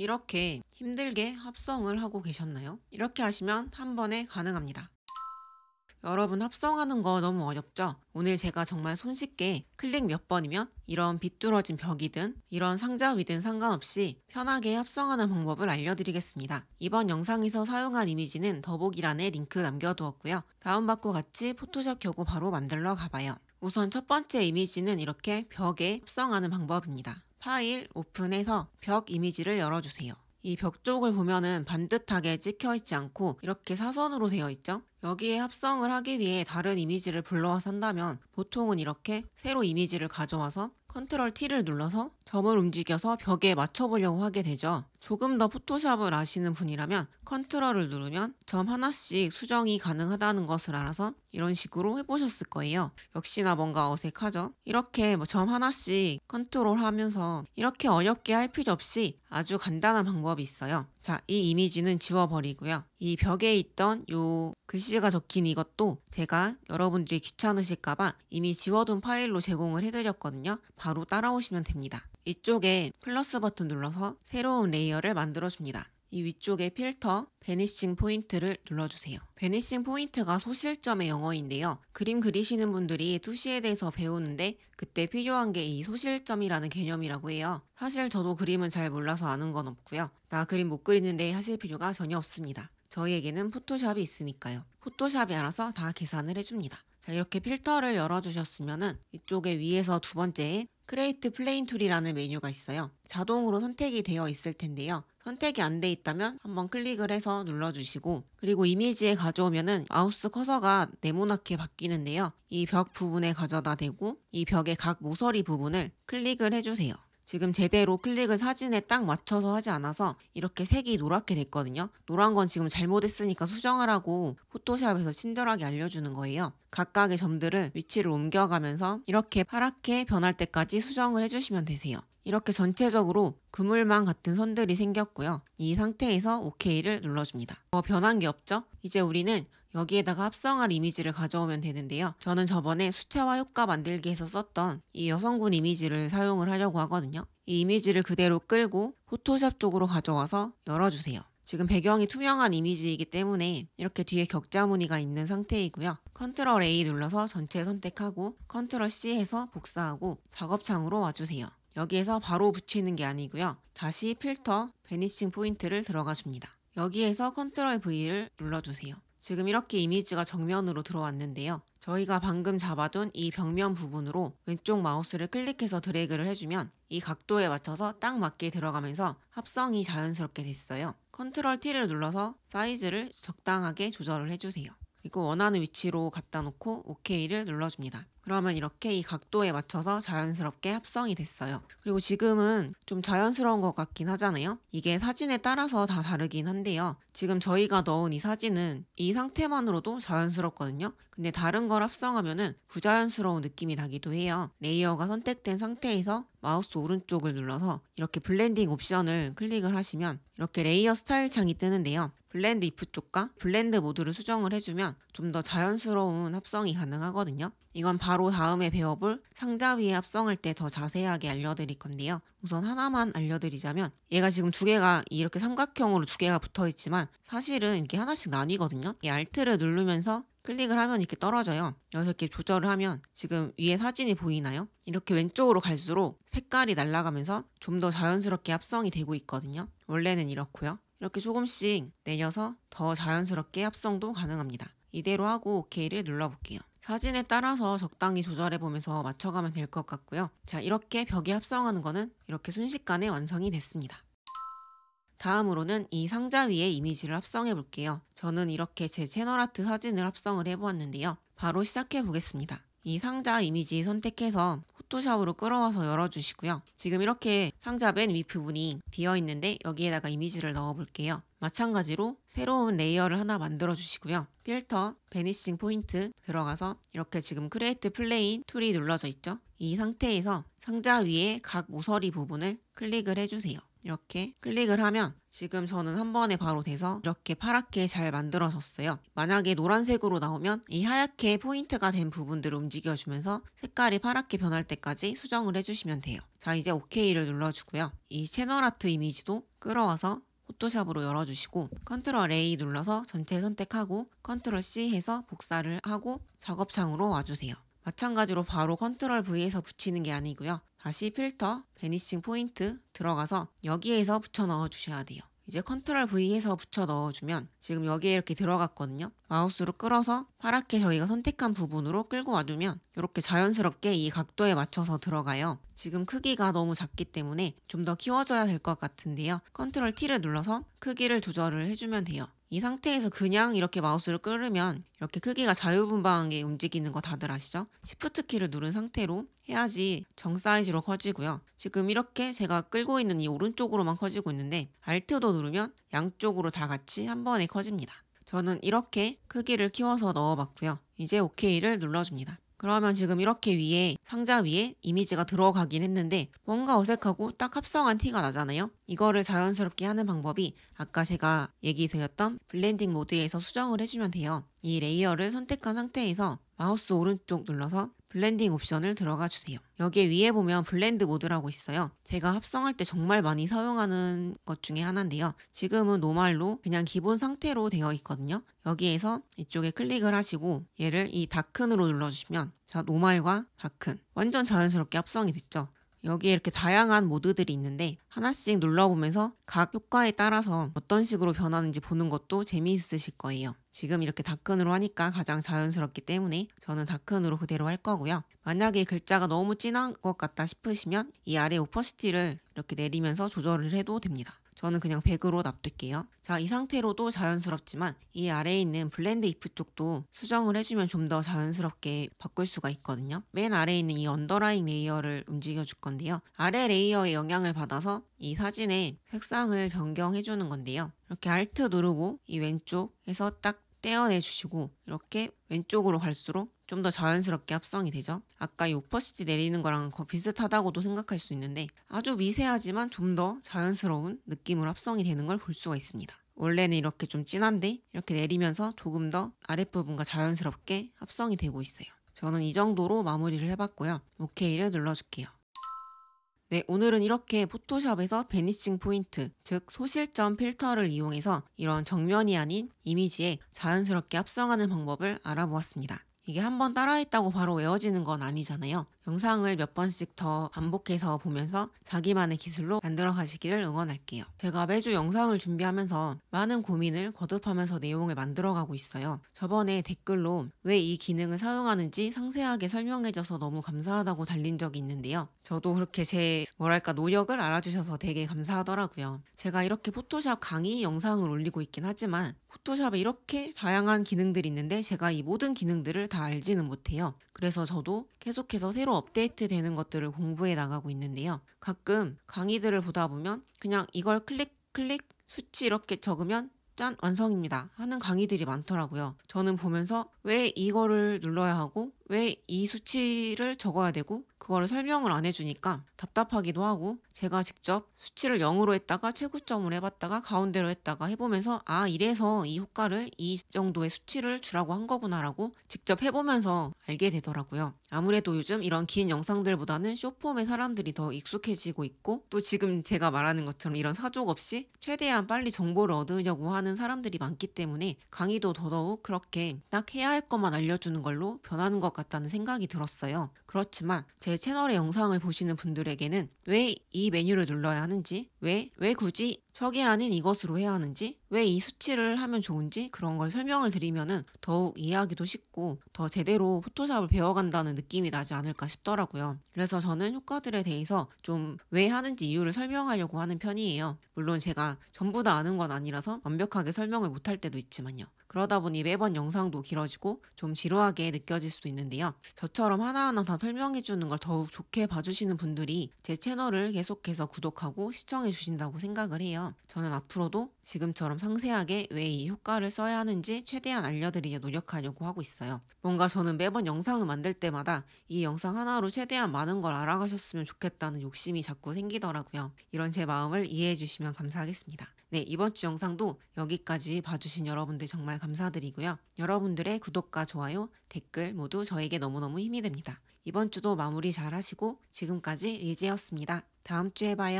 이렇게 힘들게 합성을 하고 계셨나요? 이렇게 하시면 한 번에 가능합니다. 여러분 합성하는 거 너무 어렵죠? 오늘 제가 정말 손쉽게 클릭 몇 번이면 이런 비뚤어진 벽이든 이런 상자 위든 상관없이 편하게 합성하는 방법을 알려드리겠습니다. 이번 영상에서 사용한 이미지는 더보기란에 링크 남겨두었고요. 다운받고 같이 포토샵 켜고 바로 만들러 가봐요. 우선 첫 번째 이미지는 이렇게 벽에 합성하는 방법입니다. 파일 오픈해서 벽 이미지를 열어주세요. 이 벽 쪽을 보면은 반듯하게 찍혀 있지 않고 이렇게 사선으로 되어 있죠? 여기에 합성을 하기 위해 다른 이미지를 불러와서 한다면 보통은 이렇게 새로 이미지를 가져와서 컨트롤 T를 눌러서 점을 움직여서 벽에 맞춰보려고 하게 되죠. 조금 더 포토샵을 아시는 분이라면 컨트롤을 누르면 점 하나씩 수정이 가능하다는 것을 알아서 이런 식으로 해보셨을 거예요. 역시나 뭔가 어색하죠? 이렇게 뭐 점 하나씩 컨트롤 하면서 이렇게 어렵게 할 필요 없이 아주 간단한 방법이 있어요. 자, 이 이미지는 지워버리고요. 이 벽에 있던 요 글씨 메시지가 적힌 이것도 제가 여러분들이 귀찮으실까봐 이미 지워둔 파일로 제공을 해드렸거든요. 바로 따라오시면 됩니다. 이쪽에 플러스 버튼 눌러서 새로운 레이어를 만들어줍니다. 이 위쪽에 필터, 베니싱 포인트를 눌러주세요. 베니싱 포인트가 소실점의 영어인데요. 그림 그리시는 분들이 투시에 대해서 배우는데 그때 필요한 게 이 소실점이라는 개념이라고 해요. 사실 저도 그림은 잘 몰라서 아는 건 없고요. 나 그림 못 그리는데 하실 필요가 전혀 없습니다. 저희에게는 포토샵이 있으니까요. 포토샵이 알아서 다 계산을 해줍니다. 자 이렇게 필터를 열어주셨으면은 이쪽에 위에서 두 번째 에 크레이트 플레인 툴이라는 메뉴가 있어요. 자동으로 선택이 되어 있을 텐데요. 선택이 안 돼 있다면 한번 클릭을 해서 눌러주시고 그리고 이미지에 가져오면은 마우스 커서가 네모나게 바뀌는데요. 이 벽 부분에 가져다 대고 이 벽의 각 모서리 부분을 클릭을 해주세요. 지금 제대로 클릭을 사진에 딱 맞춰서 하지 않아서 이렇게 색이 노랗게 됐거든요. 노란 건 지금 잘못했으니까 수정하라고 포토샵에서 친절하게 알려주는 거예요. 각각의 점들을 위치를 옮겨가면서 이렇게 파랗게 변할 때까지 수정을 해주시면 되세요. 이렇게 전체적으로 그물망 같은 선들이 생겼고요. 이 상태에서 OK를 눌러줍니다. 더 변한 게 없죠? 이제 우리는 여기에다가 합성할 이미지를 가져오면 되는데요. 저는 저번에 수채화 효과 만들기에서 썼던 이 여성군 이미지를 사용을 하려고 하거든요. 이 이미지를 그대로 끌고 포토샵 쪽으로 가져와서 열어주세요. 지금 배경이 투명한 이미지이기 때문에 이렇게 뒤에 격자 무늬가 있는 상태이고요. 컨트롤 A 눌러서 전체 선택하고 컨트롤 C 해서 복사하고 작업창으로 와주세요. 여기에서 바로 붙이는 게 아니고요. 다시 필터, 베니싱 포인트를 들어가 줍니다. 여기에서 컨트롤 V를 눌러주세요. 지금 이렇게 이미지가 정면으로 들어왔는데요. 저희가 방금 잡아둔 이 벽면 부분으로 왼쪽 마우스를 클릭해서 드래그를 해주면 이 각도에 맞춰서 딱 맞게 들어가면서 합성이 자연스럽게 됐어요. 컨트롤 T를 눌러서 사이즈를 적당하게 조절을 해주세요. 그리고 원하는 위치로 갖다 놓고 OK를 눌러줍니다. 그러면 이렇게 이 각도에 맞춰서 자연스럽게 합성이 됐어요. 그리고 지금은 좀 자연스러운 것 같긴 하잖아요. 이게 사진에 따라서 다 다르긴 한데요. 지금 저희가 넣은 이 사진은 이 상태만으로도 자연스럽거든요. 근데 다른 걸 합성하면은 부자연스러운 느낌이 나기도 해요. 레이어가 선택된 상태에서 마우스 오른쪽을 눌러서 이렇게 블렌딩 옵션을 클릭을 하시면 이렇게 레이어 스타일 창이 뜨는데요. 블렌드 이프 쪽과 블렌드 모드를 수정을 해주면 좀 더 자연스러운 합성이 가능하거든요. 이건 바로 다음에 배워볼 상자 위에 합성할 때 더 자세하게 알려드릴 건데요. 우선 하나만 알려드리자면 얘가 지금 두 개가 이렇게 삼각형으로 두 개가 붙어 있지만 사실은 이렇게 하나씩 나뉘거든요. 이 Alt를 누르면서 클릭을 하면 이렇게 떨어져요. 여섯개 조절을 하면 지금 위에 사진이 보이나요? 이렇게 왼쪽으로 갈수록 색깔이 날아가면서 좀 더 자연스럽게 합성이 되고 있거든요. 원래는 이렇고요. 이렇게 조금씩 내려서 더 자연스럽게 합성도 가능합니다. 이대로 하고 OK를 눌러볼게요. 사진에 따라서 적당히 조절해보면서 맞춰가면 될 것 같고요. 자, 이렇게 벽에 합성하는 거는 이렇게 순식간에 완성이 됐습니다. 다음으로는 이 상자 위에 이미지를 합성해 볼게요. 저는 이렇게 제 채널아트 사진을 합성을 해보았는데요. 바로 시작해 보겠습니다. 이 상자 이미지 선택해서 포토샵으로 끌어와서 열어주시고요. 지금 이렇게 상자 맨 윗부분이 비어있는데 여기에다가 이미지를 넣어볼게요. 마찬가지로 새로운 레이어를 하나 만들어 주시고요. 필터, 베니싱 포인트 들어가서 이렇게 지금 크리에이트 플레인 툴이 눌러져 있죠. 이 상태에서 상자 위에 각 모서리 부분을 클릭을 해주세요. 이렇게 클릭을 하면 지금 저는 한 번에 바로 돼서 이렇게 파랗게 잘 만들어졌어요. 만약에 노란색으로 나오면 이 하얗게 포인트가 된 부분들을 움직여주면서 색깔이 파랗게 변할 때까지 수정을 해주시면 돼요. 자 이제 OK를 눌러주고요. 이 채널 아트 이미지도 끌어와서 포토샵으로 열어주시고 컨트롤 A 눌러서 전체 선택하고 컨트롤 C 해서 복사를 하고 작업창으로 와주세요. 마찬가지로 바로 컨트롤 V에서 붙이는 게 아니고요. 다시 필터, 베니싱 포인트 들어가서 여기에서 붙여 넣어 주셔야 돼요. 이제 컨트롤 V에서 붙여 넣어주면 지금 여기에 이렇게 들어갔거든요. 마우스로 끌어서 파랗게 저희가 선택한 부분으로 끌고 와주면 이렇게 자연스럽게 이 각도에 맞춰서 들어가요. 지금 크기가 너무 작기 때문에 좀 더 키워줘야 될 것 같은데요. 컨트롤 T를 눌러서 크기를 조절을 해주면 돼요. 이 상태에서 그냥 이렇게 마우스를 끌으면 이렇게 크기가 자유분방하게 움직이는 거 다들 아시죠? 시프트 키를 누른 상태로 해야지 정 사이즈로 커지고요. 지금 이렇게 제가 끌고 있는 이 오른쪽으로만 커지고 있는데 알트도 누르면 양쪽으로 다 같이 한 번에 커집니다. 저는 이렇게 크기를 키워서 넣어봤고요. 이제 OK를 눌러줍니다. 그러면 지금 이렇게 위에 상자 위에 이미지가 들어가긴 했는데 뭔가 어색하고 딱 합성한 티가 나잖아요. 이거를 자연스럽게 하는 방법이 아까 제가 얘기 드렸던 블렌딩 모드에서 수정을 해주면 돼요. 이 레이어를 선택한 상태에서 마우스 오른쪽 눌러서 블렌딩 옵션을 들어가 주세요. 여기에 위에 보면 블렌드 모드라고 있어요. 제가 합성할 때 정말 많이 사용하는 것 중에 하나인데요. 지금은 노말로 그냥 기본 상태로 되어 있거든요. 여기에서 이쪽에 클릭을 하시고 얘를 이 다큰으로 눌러주시면 자 노말과 다큰 완전 자연스럽게 합성이 됐죠. 여기에 이렇게 다양한 모드들이 있는데 하나씩 눌러보면서 각 효과에 따라서 어떤 식으로 변하는지 보는 것도 재미있으실 거예요. 지금 이렇게 다큰으로 하니까 가장 자연스럽기 때문에 저는 다큰으로 그대로 할 거고요. 만약에 글자가 너무 진한 것 같다 싶으시면 이 아래 오퍼시티를 이렇게 내리면서 조절을 해도 됩니다. 저는 그냥 100으로 납둘게요. 자, 이 상태로도 자연스럽지만 이 아래에 있는 블렌드 이프 쪽도 수정을 해주면 좀 더 자연스럽게 바꿀 수가 있거든요. 맨 아래에 있는 이 언더라인 레이어를 움직여 줄 건데요. 아래 레이어의 영향을 받아서 이 사진의 색상을 변경해 주는 건데요. 이렇게 Alt 누르고 이 왼쪽에서 딱 떼어내 주시고 이렇게 왼쪽으로 갈수록 좀더 자연스럽게 합성이 되죠. 아까 이 오퍼시티 내리는 거랑 비슷하다고도 생각할 수 있는데 아주 미세하지만 좀 더 자연스러운 느낌으로 합성이 되는 걸 볼 수가 있습니다. 원래는 이렇게 좀 진한데 이렇게 내리면서 조금 더 아랫부분과 자연스럽게 합성이 되고 있어요. 저는 이 정도로 마무리를 해봤고요. o k 를 눌러줄게요. 네, 오늘은 이렇게 포토샵에서 베니싱 포인트, 즉 소실점 필터를 이용해서 이런 정면이 아닌 이미지에 자연스럽게 합성하는 방법을 알아보았습니다. 이게 한번 따라했다고 바로 외워지는 건 아니잖아요. 영상을 몇 번씩 더 반복해서 보면서 자기만의 기술로 만들어 가시기를 응원할게요. 제가 매주 영상을 준비하면서 많은 고민을 거듭하면서 내용을 만들어 가고 있어요. 저번에 댓글로 왜 이 기능을 사용하는지 상세하게 설명해줘서 너무 감사하다고 달린 적이 있는데요. 저도 그렇게 제 뭐랄까 노력을 알아주셔서 되게 감사하더라고요. 제가 이렇게 포토샵 강의 영상을 올리고 있긴 하지만 포토샵에 이렇게 다양한 기능들이 있는데 제가 이 모든 기능들을 다 알지는 못해요. 그래서 저도 계속해서 새로 새로 업데이트 되는 것들을 공부해 나가고 있는데요. 가끔 강의들을 보다 보면 그냥 이걸 클릭, 클릭, 수치 이렇게 적으면 짠 완성입니다 하는 강의들이 많더라고요. 저는 보면서 왜 이거를 눌러야 하고 왜이 수치를 적어야 되고 그거를 설명을 안 해주니까 답답하기도 하고 제가 직접 수치를 0으로 했다가 최고점을 해봤다가 가운데로 했다가 해보면서 아 이래서 이 효과를 이 정도의 수치를 주라고 한 거구나라고 직접 해보면서 알게 되더라고요. 아무래도 요즘 이런 긴 영상들보다는 쇼폼의 사람들이 더 익숙해지고 있고 또 지금 제가 말하는 것처럼 이런 사족 없이 최대한 빨리 정보를 얻으려고 하는 사람들이 많기 때문에 강의도 더더욱 그렇게 딱 해야 할 것만 알려주는 걸로 변하는 것 같아요. 같다는 생각이 들었어요. 그렇지만 제 채널의 영상을 보시는 분들에게는 왜 이 메뉴를 눌러야 하는지, 왜, 왜 굳이 적이 아닌 이것으로 해야 하는지, 왜 이 수치를 하면 좋은지 그런 걸 설명을 드리면은 더욱 이해하기도 쉽고 더 제대로 포토샵을 배워간다는 느낌이 나지 않을까 싶더라고요. 그래서 저는 효과들에 대해서 좀 왜 하는지 이유를 설명하려고 하는 편이에요. 물론 제가 전부 다 아는 건 아니라서 완벽하게 설명을 못할 때도 있지만요. 그러다 보니 매번 영상도 길어지고 좀 지루하게 느껴질 수도 있는데요. 저처럼 하나하나 다 설명해 주는 걸 더욱 좋게 봐주시는 분들이 제 채널을 계속해서 구독하고 시청해 주신다고 생각을 해요. 저는 앞으로도 지금처럼 상세하게 왜 이 효과를 써야 하는지 최대한 알려드리려 노력하려고 하고 있어요. 뭔가 저는 매번 영상을 만들 때마다 이 영상 하나로 최대한 많은 걸 알아가셨으면 좋겠다는 욕심이 자꾸 생기더라고요. 이런 제 마음을 이해해 주시면 감사하겠습니다. 네, 이번 주 영상도 여기까지 봐주신 여러분들 정말 감사드리고요. 여러분들의 구독과 좋아요, 댓글 모두 저에게 너무너무 힘이 됩니다. 이번 주도 마무리 잘 하시고 지금까지 리지였습니다. 다음 주에 봐요.